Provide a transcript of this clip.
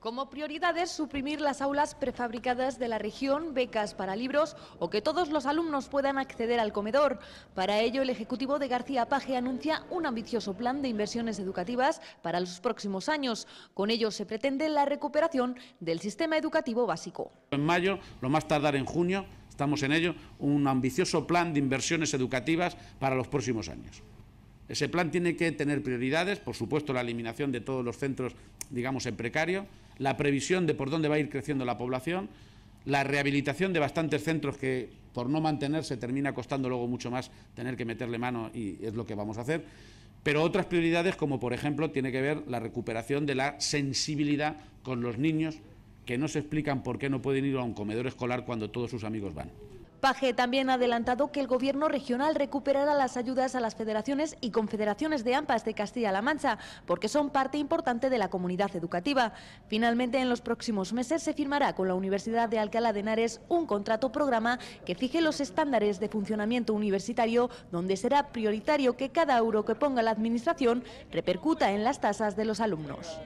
Como prioridades, suprimir las aulas prefabricadas de la región, becas para libros o que todos los alumnos puedan acceder al comedor. Para ello, el Ejecutivo de García Paje anuncia un ambicioso plan de inversiones educativas para los próximos años. Con ello se pretende la recuperación del sistema educativo básico. En mayo, lo más tardar en junio, estamos en ello, un ambicioso plan de inversiones educativas para los próximos años. Ese plan tiene que tener prioridades, por supuesto la eliminación de todos los centros, digamos, en precario, la previsión de por dónde va a ir creciendo la población, la rehabilitación de bastantes centros que por no mantenerse termina costando luego mucho más tener que meterle mano y es lo que vamos a hacer, pero otras prioridades como por ejemplo tiene que ver la recuperación de la sensibilidad con los niños que no se explican por qué no pueden ir a un comedor escolar cuando todos sus amigos van. Paje también ha adelantado que el gobierno regional recuperará las ayudas a las federaciones y confederaciones de AMPAs de Castilla-La Mancha, porque son parte importante de la comunidad educativa. Finalmente, en los próximos meses se firmará con la Universidad de Alcalá de Henares un contrato programa que fije los estándares de funcionamiento universitario, donde será prioritario que cada euro que ponga la Administración repercuta en las tasas de los alumnos.